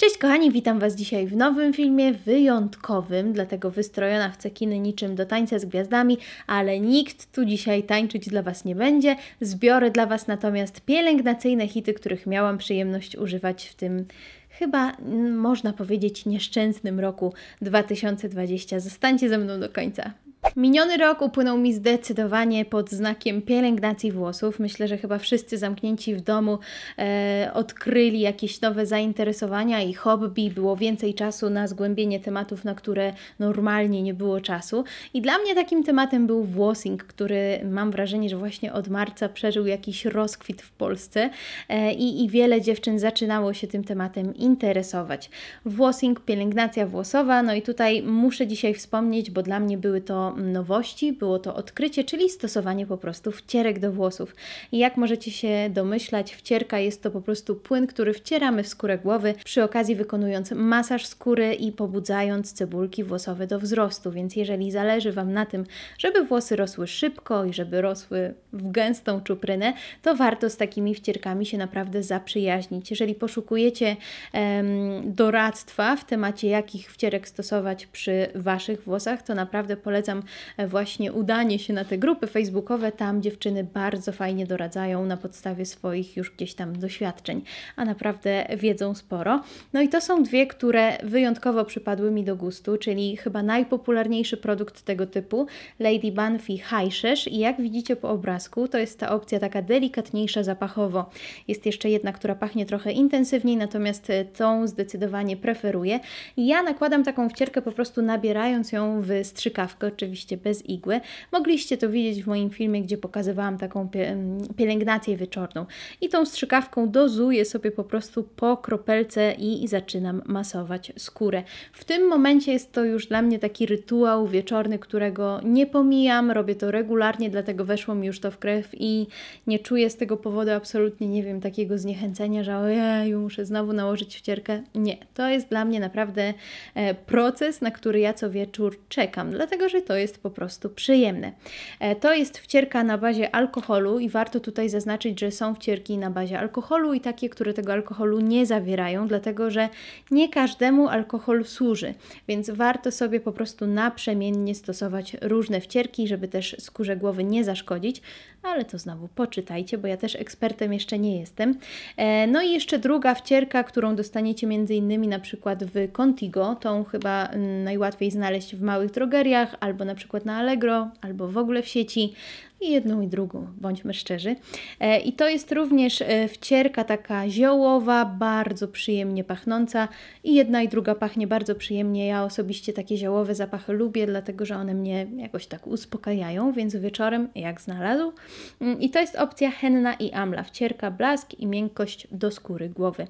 Cześć kochani, witam Was dzisiaj w nowym filmie wyjątkowym, dlatego wystrojona w cekiny niczym do tańca z gwiazdami, ale nikt tu dzisiaj tańczyć dla Was nie będzie. Zbiorę dla Was natomiast pielęgnacyjne hity, których miałam przyjemność używać w tym chyba można powiedzieć nieszczęsnym roku 2020. Zostańcie ze mną do końca. Miniony rok upłynął mi zdecydowanie pod znakiem pielęgnacji włosów. Myślę, że chyba wszyscy zamknięci w domu e, odkryli jakieś nowe zainteresowania i hobby, było więcej czasu na zgłębienie tematów, na które normalnie nie było czasu. I dla mnie takim tematem był włosing, który mam wrażenie, że właśnie od marca przeżył jakiś rozkwit w Polsce e, i, i wiele dziewczyn zaczynało się tym tematem interesować. Włosing, pielęgnacja włosowa, no i tutaj muszę dzisiaj wspomnieć, bo dla mnie były to nowości, było to odkrycie, czyli stosowanie po prostu wcierek do włosów. Jak możecie się domyślać, wcierka jest to po prostu płyn, który wcieramy w skórę głowy, przy okazji wykonując masaż skóry i pobudzając cebulki włosowe do wzrostu. Więc jeżeli zależy Wam na tym, żeby włosy rosły szybko i żeby rosły w gęstą czuprynę, to warto z takimi wcierkami się naprawdę zaprzyjaźnić. Jeżeli poszukujecie em, doradztwa w temacie, jakich wcierek stosować przy Waszych włosach, to naprawdę polecam polecam e, właśnie udanie się na te grupy facebookowe. Tam dziewczyny bardzo fajnie doradzają na podstawie swoich już gdzieś tam doświadczeń, a naprawdę wiedzą sporo. No i to są dwie, które wyjątkowo przypadły mi do gustu, czyli chyba najpopularniejszy produkt tego typu, Lady Banfi Hajszysz. I jak widzicie po obrazku, to jest ta opcja taka delikatniejsza zapachowo. Jest jeszcze jedna, która pachnie trochę intensywniej, natomiast e, tą zdecydowanie preferuję. Ja nakładam taką wcierkę po prostu nabierając ją w strzykawkę, oczywiście oczywiście bez igły. Mogliście to widzieć w moim filmie, gdzie pokazywałam taką mm, pielęgnację wieczorną. I tą strzykawką dozuję sobie po prostu po kropelce i zaczynam masować skórę. W tym momencie jest to już dla mnie taki rytuał wieczorny, którego nie pomijam, robię to regularnie, dlatego weszło mi już to w krew i nie czuję z tego powodu absolutnie, nie wiem, takiego zniechęcenia, że ojej, muszę znowu nałożyć wcierkę. Nie, to jest dla mnie naprawdę e, proces, na który ja co wieczór czekam, dlatego że to jest po prostu przyjemne. E, to jest wcierka na bazie alkoholu i warto tutaj zaznaczyć, że są wcierki na bazie alkoholu i takie, które tego alkoholu nie zawierają, dlatego że nie każdemu alkohol służy, więc warto sobie po prostu naprzemiennie stosować różne wcierki, żeby też skórze głowy nie zaszkodzić ale to znowu poczytajcie, bo ja też ekspertem jeszcze nie jestem. E, no i jeszcze druga wcierka, którą dostaniecie między innymi, na przykład w Contigo, tą chyba mm, najłatwiej znaleźć w małych drogeriach, albo na przykład na Allegro, albo w ogóle w sieci i jedną i drugą, bądźmy szczerzy. E, I to jest również e, wcierka taka ziołowa, bardzo przyjemnie pachnąca i jedna i druga pachnie bardzo przyjemnie. Ja osobiście takie ziołowe zapachy lubię, dlatego że one mnie jakoś tak uspokajają, więc wieczorem jak znalazł. Mm, I to jest opcja henna i amla, wcierka, blask i miękkość do skóry głowy.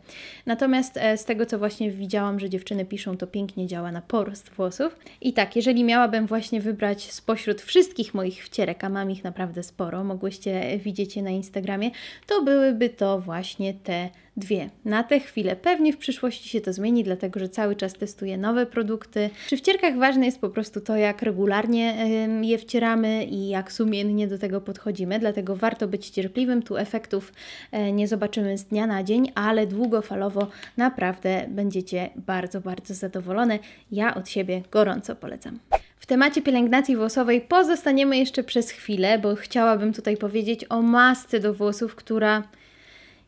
Natomiast e, z tego co właśnie widziałam, że dziewczyny piszą, to pięknie działa na porost włosów. I tak, jeżeli miałabym właśnie wybrać spośród wszystkich moich wcierek, a mam ich naprawdę naprawdę sporo, mogłyście widzieć je na Instagramie, to byłyby to właśnie te dwie. Na tę chwilę pewnie w przyszłości się to zmieni, dlatego że cały czas testuję nowe produkty. Przy wcierkach ważne jest po prostu to, jak regularnie je wcieramy i jak sumiennie do tego podchodzimy, dlatego warto być cierpliwym. Tu efektów e, nie zobaczymy z dnia na dzień, ale długofalowo naprawdę będziecie bardzo, bardzo zadowolone. Ja od siebie gorąco polecam. W temacie pielęgnacji włosowej pozostaniemy jeszcze przez chwilę, bo chciałabym tutaj powiedzieć o masce do włosów, która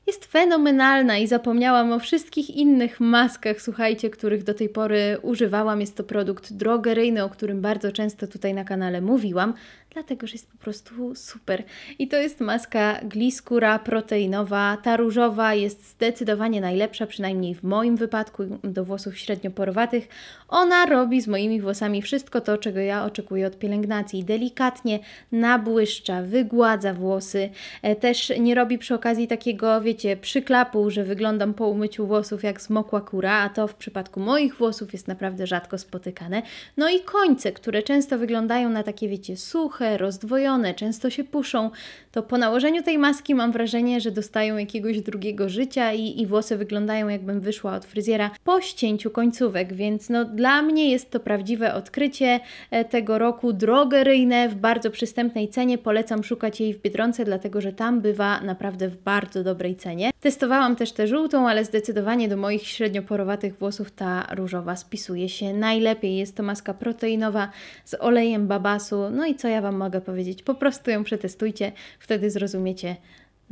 jest fenomenalna i zapomniałam o wszystkich innych maskach, słuchajcie, których do tej pory używałam. Jest to produkt drogeryjny, o którym bardzo często tutaj na kanale mówiłam, dlatego że jest po prostu super. I to jest maska gliskura proteinowa. Ta różowa jest zdecydowanie najlepsza, przynajmniej w moim wypadku, do włosów średnio porowatych. Ona robi z moimi włosami wszystko to, czego ja oczekuję od pielęgnacji. Delikatnie nabłyszcza, wygładza włosy, e, też nie robi przy okazji takiego, wiecie, wiecie, przyklapu, że wyglądam po umyciu włosów jak zmokła kura, a to w przypadku moich włosów jest naprawdę rzadko spotykane. No i końce, które często wyglądają na takie, wiecie, suche, rozdwojone, często się puszą, to po nałożeniu tej maski mam wrażenie, że dostają jakiegoś drugiego życia i, i włosy wyglądają jakbym wyszła od fryzjera po ścięciu końcówek, więc no dla mnie jest to prawdziwe odkrycie e, tego roku. Drogeryjne w bardzo przystępnej cenie, polecam szukać jej w Biedronce, dlatego że tam bywa naprawdę w bardzo dobrej cenie cenie. Testowałam też tę żółtą, ale zdecydowanie do moich średnioporowatych włosów ta różowa spisuje się najlepiej. Jest to maska proteinowa z olejem babasu. No i co ja Wam mogę powiedzieć? Po prostu ją przetestujcie, wtedy zrozumiecie,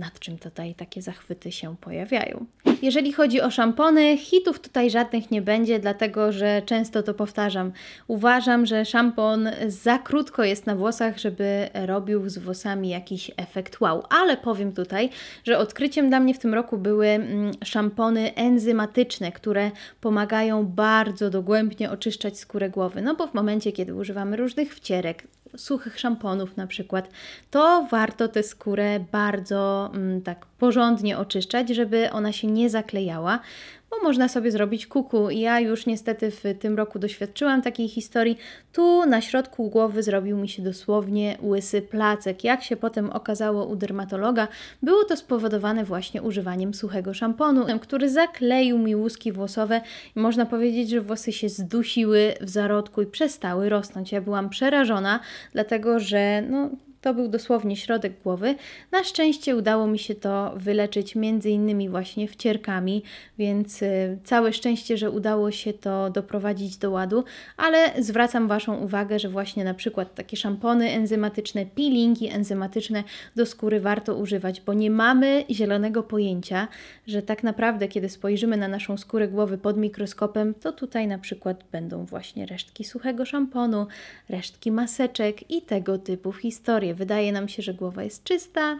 nad czym tutaj takie zachwyty się pojawiają. Jeżeli chodzi o szampony, hitów tutaj żadnych nie będzie, dlatego że często to powtarzam. Uważam, że szampon za krótko jest na włosach, żeby robił z włosami jakiś efekt wow. Ale powiem tutaj, że odkryciem dla mnie w tym roku były mm, szampony enzymatyczne, które pomagają bardzo dogłębnie oczyszczać skórę głowy. No bo w momencie, kiedy używamy różnych wcierek, suchych szamponów na przykład, to warto tę skórę bardzo mm, tak porządnie oczyszczać, żeby ona się nie zaklejała, bo można sobie zrobić kuku. Ja już niestety w tym roku doświadczyłam takiej historii. Tu na środku głowy zrobił mi się dosłownie łysy placek. Jak się potem okazało u dermatologa, było to spowodowane właśnie używaniem suchego szamponu, który zakleił mi łuski włosowe. Można powiedzieć, że włosy się zdusiły w zarodku i przestały rosnąć. Ja byłam przerażona, dlatego że no, to był dosłownie środek głowy. Na szczęście udało mi się to wyleczyć między innymi właśnie wcierkami, więc y, całe szczęście, że udało się to doprowadzić do ładu, ale zwracam Waszą uwagę, że właśnie na przykład takie szampony enzymatyczne, peelingi enzymatyczne do skóry warto używać, bo nie mamy zielonego pojęcia, że tak naprawdę kiedy spojrzymy na naszą skórę głowy pod mikroskopem, to tutaj na przykład będą właśnie resztki suchego szamponu, resztki maseczek i tego typu historii wydaje nam się, że głowa jest czysta,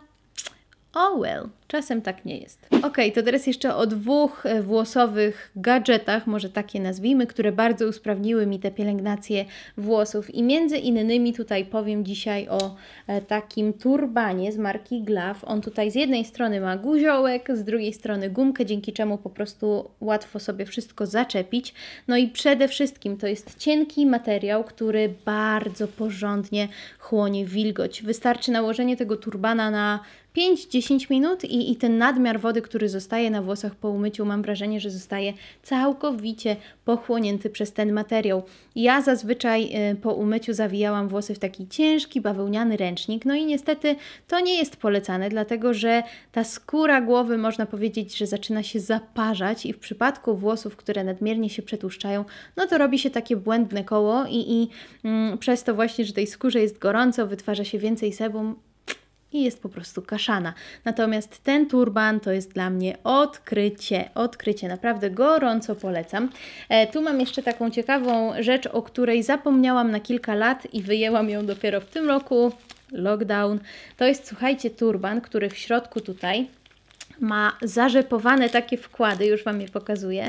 Oh well, czasem tak nie jest. Ok, to teraz jeszcze o dwóch e, włosowych gadżetach, może takie nazwijmy, które bardzo usprawniły mi te pielęgnacje włosów. I między innymi tutaj powiem dzisiaj o e, takim turbanie z marki Glove. On tutaj z jednej strony ma guziołek, z drugiej strony gumkę, dzięki czemu po prostu łatwo sobie wszystko zaczepić. No i przede wszystkim to jest cienki materiał, który bardzo porządnie chłonie wilgoć. Wystarczy nałożenie tego turbana na 5-10 minut i, i ten nadmiar wody, który zostaje na włosach po umyciu, mam wrażenie, że zostaje całkowicie pochłonięty przez ten materiał. Ja zazwyczaj y, po umyciu zawijałam włosy w taki ciężki, bawełniany ręcznik, no i niestety to nie jest polecane, dlatego że ta skóra głowy można powiedzieć, że zaczyna się zaparzać i w przypadku włosów, które nadmiernie się przetłuszczają, no to robi się takie błędne koło i, i mm, przez to właśnie, że tej skórze jest gorąco, wytwarza się więcej sebum, i jest po prostu kaszana. Natomiast ten turban to jest dla mnie odkrycie, odkrycie, naprawdę gorąco polecam. E, tu mam jeszcze taką ciekawą rzecz, o której zapomniałam na kilka lat i wyjęłam ją dopiero w tym roku, lockdown. To jest, słuchajcie, turban, który w środku tutaj ma zarzepowane takie wkłady, już Wam je pokazuję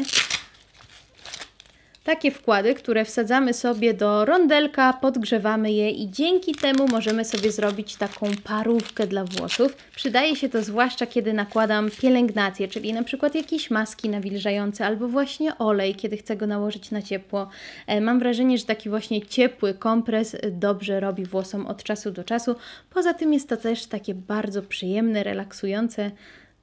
takie wkłady, które wsadzamy sobie do rondelka, podgrzewamy je i dzięki temu możemy sobie zrobić taką parówkę dla włosów. Przydaje się to zwłaszcza kiedy nakładam pielęgnację, czyli na przykład jakieś maski nawilżające albo właśnie olej, kiedy chcę go nałożyć na ciepło. E, mam wrażenie, że taki właśnie ciepły kompres dobrze robi włosom od czasu do czasu. Poza tym jest to też takie bardzo przyjemne, relaksujące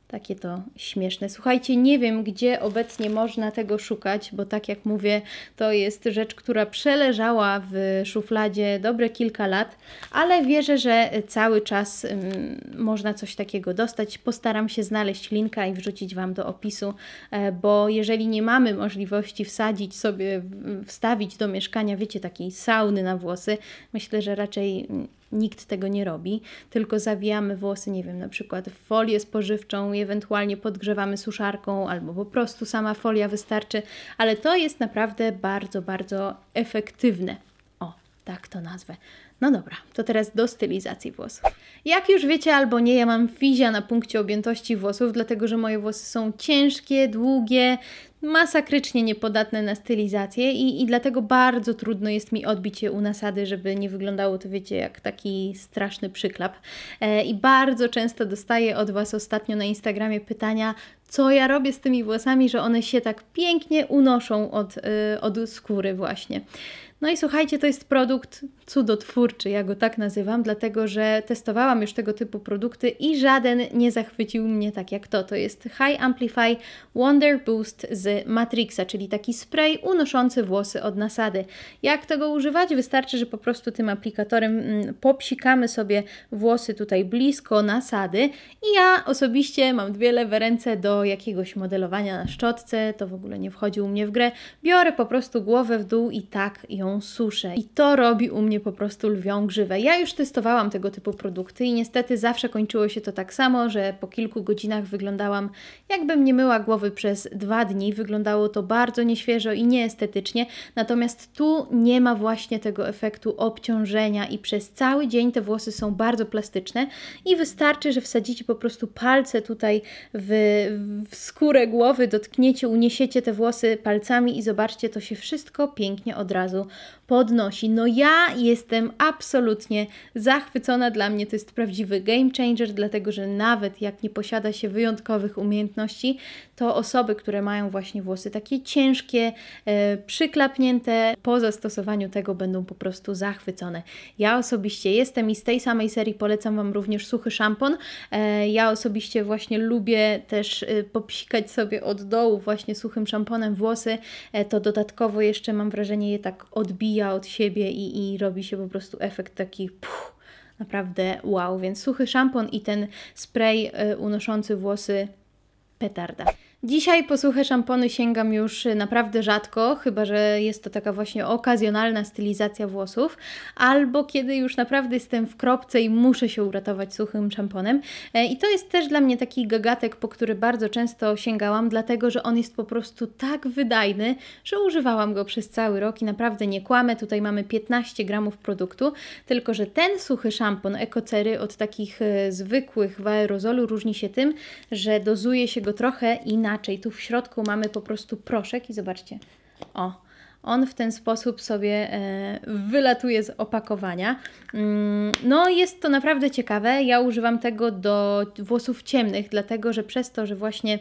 takie to śmieszne. Słuchajcie, nie wiem, gdzie obecnie można tego szukać, bo tak jak mówię, to jest rzecz, która przeleżała w szufladzie dobre kilka lat, ale wierzę, że cały czas mm, można coś takiego dostać. Postaram się znaleźć linka i wrzucić Wam do opisu, e, bo jeżeli nie mamy możliwości wsadzić sobie, wstawić do mieszkania, wiecie, takiej sauny na włosy, myślę, że raczej mm, Nikt tego nie robi, tylko zawijamy włosy, nie wiem, na przykład w folię spożywczą ewentualnie podgrzewamy suszarką albo po prostu sama folia wystarczy, ale to jest naprawdę bardzo, bardzo efektywne. O, tak to nazwę. No dobra, to teraz do stylizacji włosów. Jak już wiecie albo nie, ja mam fizia na punkcie objętości włosów, dlatego że moje włosy są ciężkie, długie, masakrycznie niepodatne na stylizację i, i dlatego bardzo trudno jest mi odbić je u nasady, żeby nie wyglądało to, wiecie, jak taki straszny przyklap. E, I bardzo często dostaję od Was ostatnio na Instagramie pytania, co ja robię z tymi włosami, że one się tak pięknie unoszą od, y, od skóry właśnie. No i słuchajcie, to jest produkt cudotwórczy, ja go tak nazywam, dlatego że testowałam już tego typu produkty i żaden nie zachwycił mnie tak jak to. To jest High Amplify Wonder Boost z Matrixa, czyli taki spray unoszący włosy od nasady. Jak tego używać? Wystarczy, że po prostu tym aplikatorem mm, popsikamy sobie włosy tutaj blisko nasady i ja osobiście mam dwie lewe ręce do jakiegoś modelowania na szczotce, to w ogóle nie wchodzi u mnie w grę. Biorę po prostu głowę w dół i tak ją suszę. I to robi u mnie mnie po prostu lwią grzywę. Ja już testowałam tego typu produkty i niestety zawsze kończyło się to tak samo, że po kilku godzinach wyglądałam jakbym nie myła głowy przez dwa dni. Wyglądało to bardzo nieświeżo i nieestetycznie, natomiast tu nie ma właśnie tego efektu obciążenia i przez cały dzień te włosy są bardzo plastyczne i wystarczy, że wsadzicie po prostu palce tutaj w, w skórę głowy, dotkniecie, uniesiecie te włosy palcami i zobaczcie, to się wszystko pięknie od razu podnosi. No ja jestem absolutnie zachwycona, dla mnie to jest prawdziwy game changer, dlatego że nawet jak nie posiada się wyjątkowych umiejętności, to osoby, które mają właśnie włosy takie ciężkie, e, przyklapnięte, po zastosowaniu tego będą po prostu zachwycone. Ja osobiście jestem i z tej samej serii polecam Wam również suchy szampon. E, ja osobiście właśnie lubię też e, popsikać sobie od dołu właśnie suchym szamponem włosy. To dodatkowo jeszcze mam wrażenie je tak odbija od siebie i, i robi się po prostu efekt taki naprawdę wow. Więc suchy szampon i ten spray unoszący włosy petarda. Dzisiaj po suche szampony sięgam już y, naprawdę rzadko, chyba że jest to taka właśnie okazjonalna stylizacja włosów, albo kiedy już naprawdę jestem w kropce i muszę się uratować suchym szamponem. E, I to jest też dla mnie taki gagatek, po który bardzo często sięgałam, dlatego że on jest po prostu tak wydajny, że używałam go przez cały rok i naprawdę nie kłamę. Tutaj mamy 15 gramów produktu, tylko że ten suchy szampon Ecocery od takich y, zwykłych w aerozolu różni się tym, że dozuje się go trochę i na inaczej. Tu w środku mamy po prostu proszek i zobaczcie. O, on w ten sposób sobie e, wylatuje z opakowania. Mm, no, jest to naprawdę ciekawe. Ja używam tego do włosów ciemnych, dlatego że przez to, że właśnie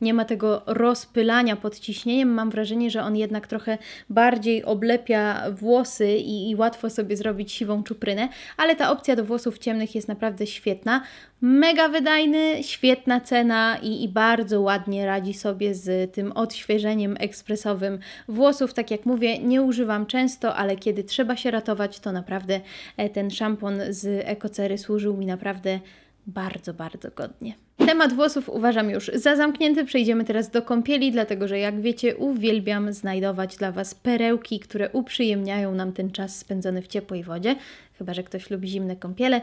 nie ma tego rozpylania pod ciśnieniem, mam wrażenie, że on jednak trochę bardziej oblepia włosy i, i łatwo sobie zrobić siwą czuprynę. Ale ta opcja do włosów ciemnych jest naprawdę świetna. Mega wydajny, świetna cena i, i bardzo ładnie radzi sobie z tym odświeżeniem ekspresowym włosów, tak jak jak mówię, nie używam często, ale kiedy trzeba się ratować, to naprawdę e, ten szampon z ekocery służył mi naprawdę bardzo, bardzo godnie. Temat włosów uważam już za zamknięty. Przejdziemy teraz do kąpieli, dlatego że jak wiecie, uwielbiam znajdować dla Was perełki, które uprzyjemniają nam ten czas spędzony w ciepłej wodzie. Chyba, że ktoś lubi zimne kąpiele.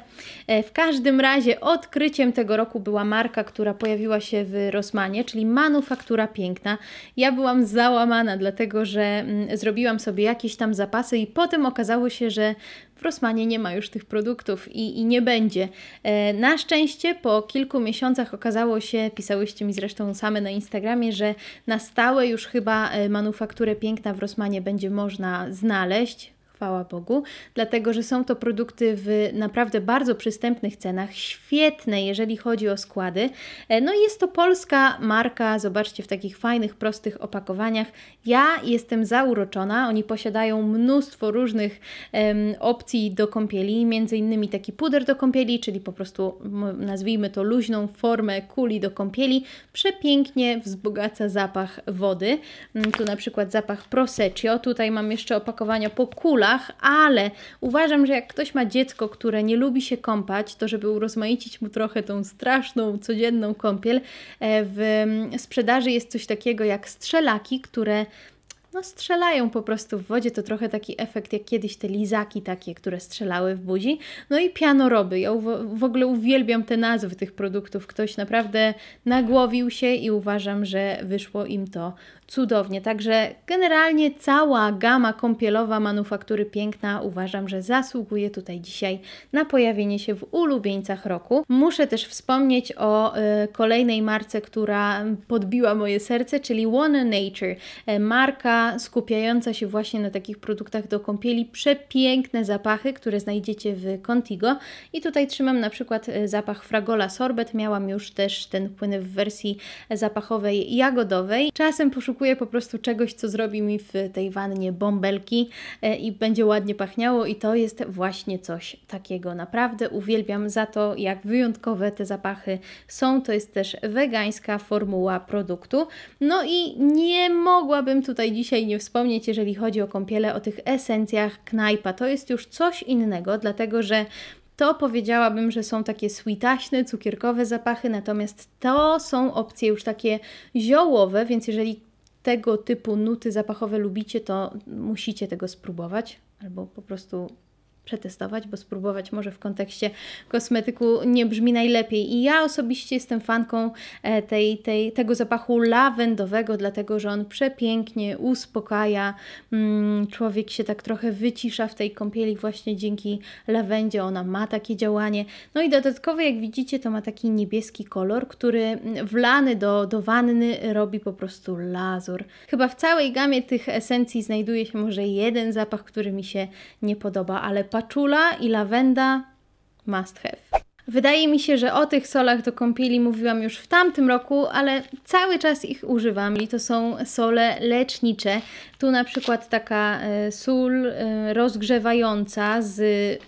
E, w każdym razie odkryciem tego roku była marka, która pojawiła się w Rosmanie, czyli Manufaktura Piękna. Ja byłam załamana, dlatego że mm, zrobiłam sobie jakieś tam zapasy i potem okazało się, że w Rosmanie nie ma już tych produktów i, i nie będzie. E, na szczęście po kilku miesiącach okazało się, pisałyście mi zresztą same na Instagramie, że na stałe już chyba e, manufakturę piękna w Rosmanie będzie można znaleźć chwała Bogu, dlatego że są to produkty w naprawdę bardzo przystępnych cenach, świetne jeżeli chodzi o składy. E, no i jest to polska marka, zobaczcie, w takich fajnych, prostych opakowaniach. Ja jestem zauroczona, oni posiadają mnóstwo różnych em, opcji do kąpieli, między innymi taki puder do kąpieli, czyli po prostu nazwijmy to luźną formę kuli do kąpieli, przepięknie wzbogaca zapach wody. Mm, tu na przykład zapach Proseccio, tutaj mam jeszcze opakowania po kula, ale uważam, że jak ktoś ma dziecko, które nie lubi się kąpać, to żeby urozmaicić mu trochę tą straszną, codzienną kąpiel, e, w mm, sprzedaży jest coś takiego jak strzelaki, które no, strzelają po prostu w wodzie. To trochę taki efekt jak kiedyś te lizaki takie, które strzelały w buzi. No i pianoroby. Ja w ogóle uwielbiam te nazwy tych produktów. Ktoś naprawdę nagłowił się i uważam, że wyszło im to cudownie. Także generalnie cała gama kąpielowa manufaktury piękna uważam, że zasługuje tutaj dzisiaj na pojawienie się w ulubieńcach roku. Muszę też wspomnieć o y, kolejnej marce, która podbiła moje serce, czyli One Nature. E, marka skupiająca się właśnie na takich produktach do kąpieli. Przepiękne zapachy, które znajdziecie w Contigo. I tutaj trzymam na przykład e, zapach Fragola Sorbet. Miałam już też ten płyn w wersji e, zapachowej jagodowej. Czasem poszukuję po prostu czegoś, co zrobi mi w tej wannie bąbelki e, i będzie ładnie pachniało i to jest właśnie coś takiego. Naprawdę uwielbiam za to, jak wyjątkowe te zapachy są. To jest też wegańska formuła produktu. No i nie mogłabym tutaj dzisiaj nie wspomnieć, jeżeli chodzi o kąpiele, o tych esencjach knajpa. To jest już coś innego, dlatego że to powiedziałabym, że są takie sweetaśne, cukierkowe zapachy, natomiast to są opcje już takie ziołowe, więc jeżeli tego typu nuty zapachowe lubicie, to musicie tego spróbować albo po prostu przetestować, bo spróbować może w kontekście kosmetyku nie brzmi najlepiej. I ja osobiście jestem fanką e, tej, tej, tego zapachu lawendowego, dlatego że on przepięknie uspokaja. Mm, człowiek się tak trochę wycisza w tej kąpieli właśnie dzięki lawendzie. Ona ma takie działanie. No i dodatkowo, jak widzicie, to ma taki niebieski kolor, który wlany do, do wanny robi po prostu lazur. Chyba w całej gamie tych esencji znajduje się może jeden zapach, który mi się nie podoba, ale paczula i lawenda must have. Wydaje mi się, że o tych solach do kąpieli mówiłam już w tamtym roku, ale cały czas ich używam i to są sole lecznicze. Tu na przykład taka e, sól e, rozgrzewająca z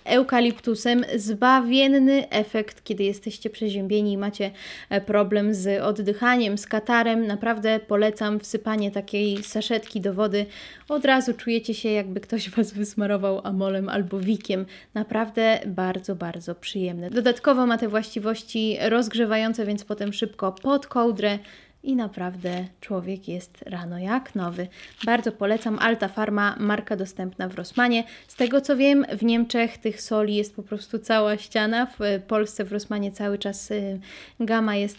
eukaliptusem, zbawienny efekt, kiedy jesteście przeziębieni i macie e, problem z oddychaniem, z katarem. Naprawdę polecam wsypanie takiej saszetki do wody. Od razu czujecie się jakby ktoś Was wysmarował amolem albo wikiem. Naprawdę bardzo, bardzo przyjemne. Dodatkowo Dodatkowo ma te właściwości rozgrzewające, więc potem szybko pod kołdrę i naprawdę człowiek jest rano jak nowy. Bardzo polecam Alta Farma, marka dostępna w Rosmanie. Z tego co wiem, w Niemczech tych soli jest po prostu cała ściana. W e, Polsce, w Rosmanie cały czas e, gama jest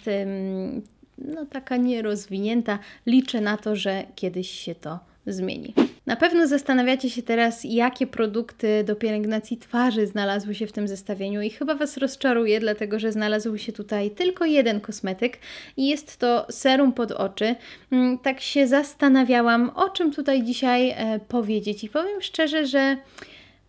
no, taka nierozwinięta. Liczę na to, że kiedyś się to zmieni. Na pewno zastanawiacie się teraz, jakie produkty do pielęgnacji twarzy znalazły się w tym zestawieniu i chyba Was rozczaruję, dlatego że znalazł się tutaj tylko jeden kosmetyk i jest to serum pod oczy. Mm, tak się zastanawiałam, o czym tutaj dzisiaj e, powiedzieć i powiem szczerze, że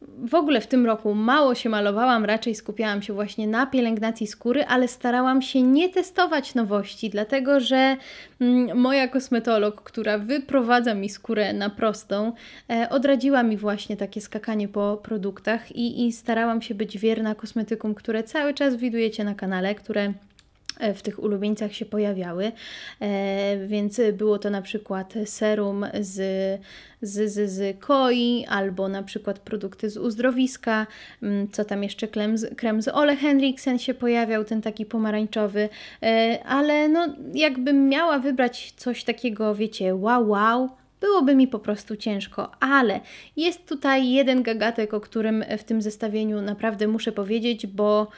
w ogóle w tym roku mało się malowałam, raczej skupiałam się właśnie na pielęgnacji skóry, ale starałam się nie testować nowości, dlatego że mm, moja kosmetolog, która wyprowadza mi skórę na prostą, e, odradziła mi właśnie takie skakanie po produktach i, i starałam się być wierna kosmetykom, które cały czas widujecie na kanale, które E, w tych ulubieńcach się pojawiały, e, więc było to na przykład serum z, z, z, z koi, albo na przykład produkty z uzdrowiska, mm, co tam jeszcze krem z, krem z Ole Henriksen się pojawiał, ten taki pomarańczowy, e, ale no jakbym miała wybrać coś takiego, wiecie, wow, wow, byłoby mi po prostu ciężko, ale jest tutaj jeden gagatek, o którym w tym zestawieniu naprawdę muszę powiedzieć, bo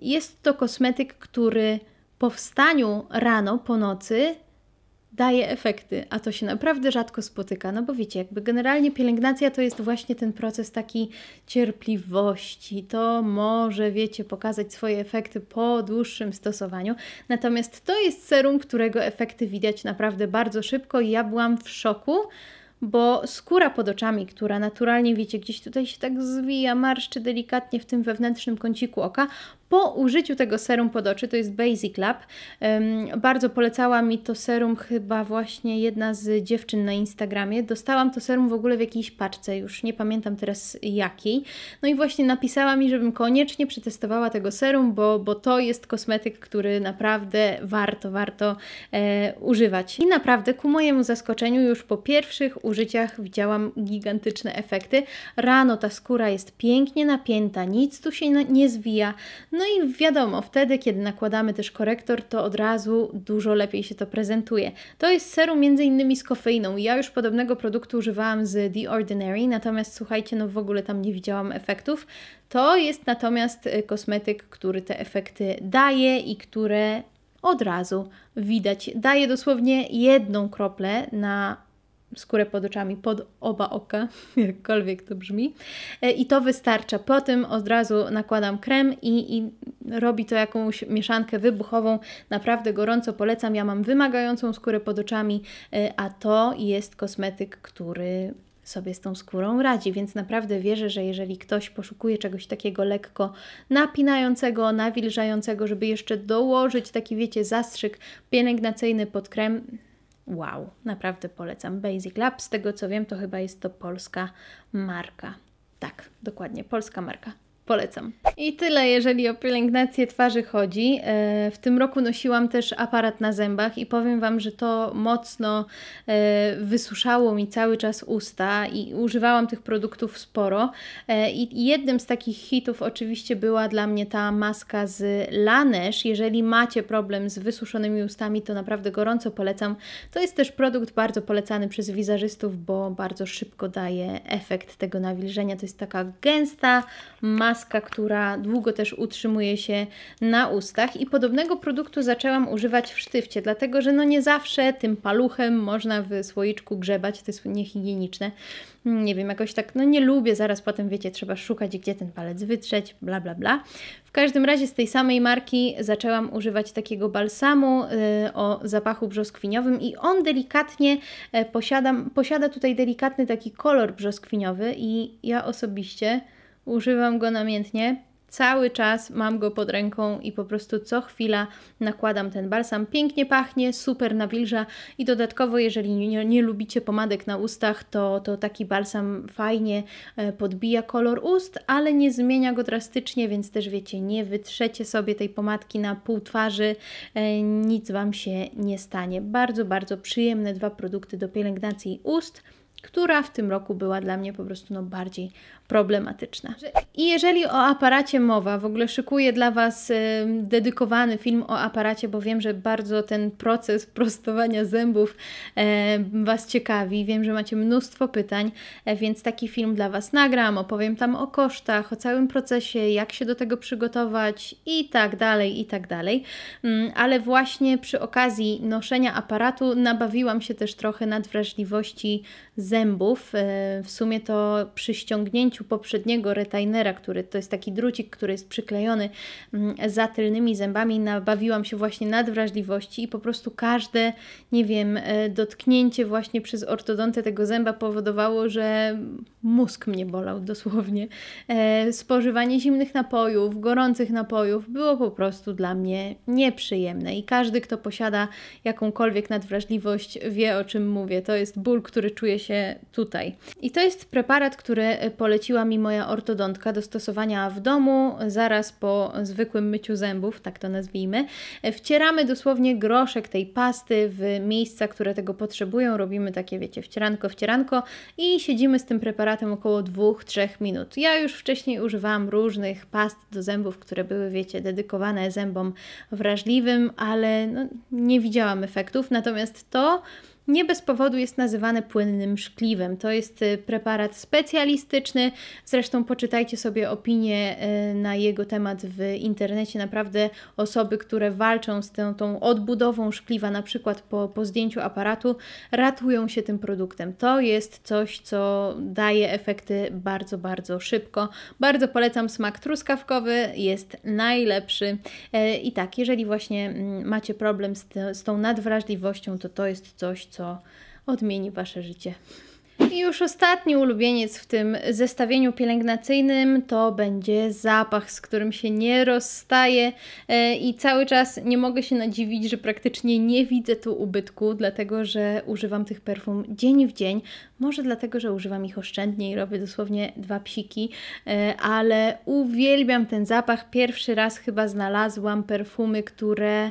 jest to kosmetyk, który po wstaniu rano, po nocy daje efekty, a to się naprawdę rzadko spotyka. No bo wiecie, jakby generalnie pielęgnacja to jest właśnie ten proces taki cierpliwości. To może, wiecie, pokazać swoje efekty po dłuższym stosowaniu. Natomiast to jest serum, którego efekty widać naprawdę bardzo szybko i ja byłam w szoku, bo skóra pod oczami, która naturalnie, wiecie, gdzieś tutaj się tak zwija, marszczy delikatnie w tym wewnętrznym kąciku oka, po użyciu tego serum pod oczy, to jest Basic Lab, bardzo polecała mi to serum chyba właśnie jedna z dziewczyn na Instagramie. Dostałam to serum w ogóle w jakiejś paczce, już nie pamiętam teraz jakiej. No i właśnie napisała mi, żebym koniecznie przetestowała tego serum, bo, bo to jest kosmetyk, który naprawdę warto, warto e, używać. I naprawdę ku mojemu zaskoczeniu już po pierwszych użyciach widziałam gigantyczne efekty. Rano ta skóra jest pięknie napięta, nic tu się nie zwija. No no i wiadomo, wtedy, kiedy nakładamy też korektor, to od razu dużo lepiej się to prezentuje. To jest serum między innymi z kofeiną. Ja już podobnego produktu używałam z The Ordinary, natomiast słuchajcie, no w ogóle tam nie widziałam efektów. To jest natomiast y, kosmetyk, który te efekty daje i które od razu widać. Daje dosłownie jedną kroplę na skórę pod oczami, pod oba oka, jakkolwiek to brzmi. E, I to wystarcza. Po tym od razu nakładam krem i, i robi to jakąś mieszankę wybuchową. Naprawdę gorąco polecam. Ja mam wymagającą skórę pod oczami, e, a to jest kosmetyk, który sobie z tą skórą radzi, więc naprawdę wierzę, że jeżeli ktoś poszukuje czegoś takiego lekko napinającego, nawilżającego, żeby jeszcze dołożyć taki, wiecie, zastrzyk pielęgnacyjny pod krem, Wow, naprawdę polecam. Basic Lab, z tego co wiem, to chyba jest to polska marka. Tak, dokładnie, polska marka polecam. I tyle, jeżeli o pielęgnację twarzy chodzi. E, w tym roku nosiłam też aparat na zębach i powiem Wam, że to mocno e, wysuszało mi cały czas usta i używałam tych produktów sporo. E, I jednym z takich hitów oczywiście była dla mnie ta maska z Laneige. Jeżeli macie problem z wysuszonymi ustami, to naprawdę gorąco polecam. To jest też produkt bardzo polecany przez wizerzystów, bo bardzo szybko daje efekt tego nawilżenia. To jest taka gęsta maska maska, która długo też utrzymuje się na ustach i podobnego produktu zaczęłam używać w sztywcie, dlatego że no nie zawsze tym paluchem można w słoiczku grzebać, to jest niehigieniczne. Mm, nie wiem, jakoś tak, no nie lubię, zaraz potem wiecie, trzeba szukać, gdzie ten palec wytrzeć, bla bla bla. W każdym razie z tej samej marki zaczęłam używać takiego balsamu y, o zapachu brzoskwiniowym i on delikatnie e, posiada, posiada tutaj delikatny taki kolor brzoskwiniowy i ja osobiście Używam go namiętnie. Cały czas mam go pod ręką i po prostu co chwila nakładam ten balsam. Pięknie pachnie, super nawilża i dodatkowo, jeżeli nie, nie lubicie pomadek na ustach, to, to taki balsam fajnie e, podbija kolor ust, ale nie zmienia go drastycznie, więc też wiecie, nie wytrzecie sobie tej pomadki na pół twarzy, e, nic Wam się nie stanie. Bardzo, bardzo przyjemne dwa produkty do pielęgnacji ust która w tym roku była dla mnie po prostu no, bardziej problematyczna. I jeżeli o aparacie mowa, w ogóle szykuję dla Was dedykowany film o aparacie, bo wiem, że bardzo ten proces prostowania zębów Was ciekawi. Wiem, że macie mnóstwo pytań, e, więc taki film dla Was nagram, opowiem tam o kosztach, o całym procesie, jak się do tego przygotować i tak dalej, i tak dalej. Mm, ale właśnie przy okazji noszenia aparatu nabawiłam się też trochę nad wrażliwości zębów. E, w sumie to przy ściągnięciu poprzedniego retainera, który to jest taki drucik, który jest przyklejony mm, za tylnymi zębami, nabawiłam się właśnie nadwrażliwości i po prostu każde, nie wiem, e, dotknięcie właśnie przez ortodontę tego zęba powodowało, że mózg mnie bolał dosłownie. E, spożywanie zimnych napojów, gorących napojów było po prostu dla mnie nieprzyjemne i każdy, kto posiada jakąkolwiek nadwrażliwość, wie o czym mówię. To jest ból, który czuje się tutaj. I to jest preparat, który e, poleciłam poleciła mi moja ortodontka do stosowania w domu zaraz po zwykłym myciu zębów, tak to nazwijmy. Wcieramy dosłownie groszek tej pasty w miejsca, które tego potrzebują. Robimy takie, wiecie, wcieranko, wcieranko i siedzimy z tym preparatem około 2-3 minut. Ja już wcześniej używałam różnych past do zębów, które były, wiecie, dedykowane zębom wrażliwym, ale no, nie widziałam efektów. Natomiast to nie bez powodu jest nazywane płynnym szkliwem. To jest y, preparat specjalistyczny. Zresztą poczytajcie sobie opinie y, na jego temat w internecie. Naprawdę osoby, które walczą z tą, tą odbudową szkliwa, na przykład po, po zdjęciu aparatu, ratują się tym produktem. To jest coś, co daje efekty bardzo, bardzo szybko. Bardzo polecam smak truskawkowy, jest najlepszy. Y, I tak, jeżeli właśnie mm, macie problem z, z tą nadwrażliwością, to to jest coś, co odmieni Wasze życie. I już ostatni ulubieniec w tym zestawieniu pielęgnacyjnym to będzie zapach, z którym się nie rozstaje i cały czas nie mogę się nadziwić, że praktycznie nie widzę tu ubytku, dlatego że używam tych perfum dzień w dzień. Może dlatego, że używam ich oszczędnie i robię dosłownie dwa psiki, e, ale uwielbiam ten zapach. Pierwszy raz chyba znalazłam perfumy, które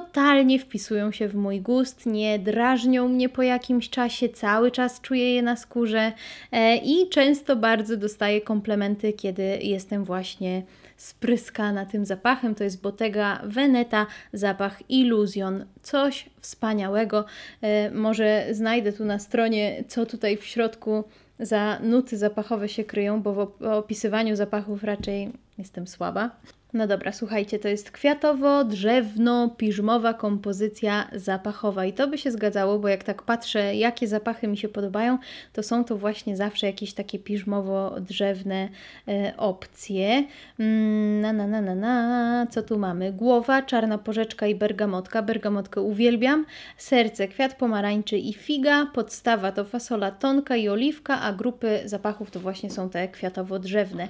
totalnie wpisują się w mój gust, nie drażnią mnie po jakimś czasie, cały czas czuję je na skórze e, i często bardzo dostaję komplementy, kiedy jestem właśnie spryskana tym zapachem. To jest Bottega Veneta, zapach Illusion. Coś wspaniałego. E, może znajdę tu na stronie, co tutaj w środku za nuty zapachowe się kryją, bo w opisywaniu zapachów raczej jestem słaba. No dobra, słuchajcie, to jest kwiatowo, drzewno, piżmowa kompozycja zapachowa i to by się zgadzało, bo jak tak patrzę, jakie zapachy mi się podobają, to są to właśnie zawsze jakieś takie piżmowo-drzewne e, opcje. Mm, na, na, na, na, na, co tu mamy? Głowa, czarna porzeczka i bergamotka. Bergamotkę uwielbiam. Serce, kwiat pomarańczy i figa. Podstawa to fasola tonka i oliwka, a grupy zapachów to właśnie są te kwiatowo-drzewne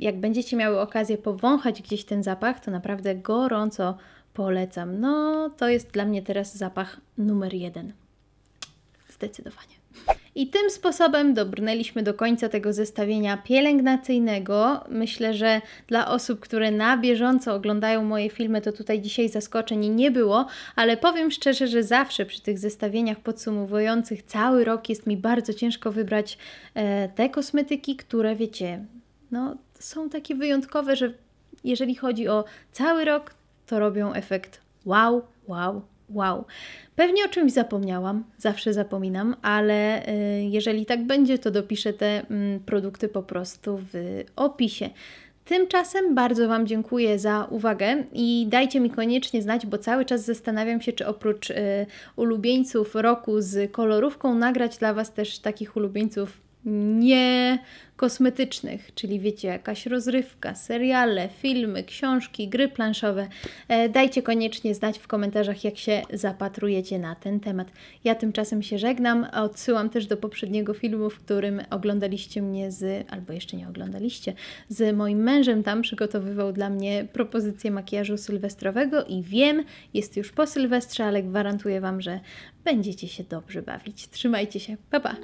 jak będziecie miały okazję powąchać gdzieś ten zapach, to naprawdę gorąco polecam. No, to jest dla mnie teraz zapach numer jeden. Zdecydowanie. I tym sposobem dobrnęliśmy do końca tego zestawienia pielęgnacyjnego. Myślę, że dla osób, które na bieżąco oglądają moje filmy, to tutaj dzisiaj zaskoczeń nie było, ale powiem szczerze, że zawsze przy tych zestawieniach podsumowujących cały rok jest mi bardzo ciężko wybrać e, te kosmetyki, które wiecie, no są takie wyjątkowe, że jeżeli chodzi o cały rok, to robią efekt wow, wow, wow. Pewnie o czymś zapomniałam, zawsze zapominam, ale y, jeżeli tak będzie, to dopiszę te mm, produkty po prostu w opisie. Tymczasem bardzo Wam dziękuję za uwagę i dajcie mi koniecznie znać, bo cały czas zastanawiam się, czy oprócz y, ulubieńców roku z kolorówką nagrać dla Was też takich ulubieńców nie kosmetycznych, czyli wiecie, jakaś rozrywka, seriale, filmy, książki, gry planszowe. E, dajcie koniecznie znać w komentarzach, jak się zapatrujecie na ten temat. Ja tymczasem się żegnam, a odsyłam też do poprzedniego filmu, w którym oglądaliście mnie z, albo jeszcze nie oglądaliście, z moim mężem. Tam przygotowywał dla mnie propozycję makijażu sylwestrowego i wiem, jest już po sylwestrze, ale gwarantuję Wam, że będziecie się dobrze bawić. Trzymajcie się, pa pa!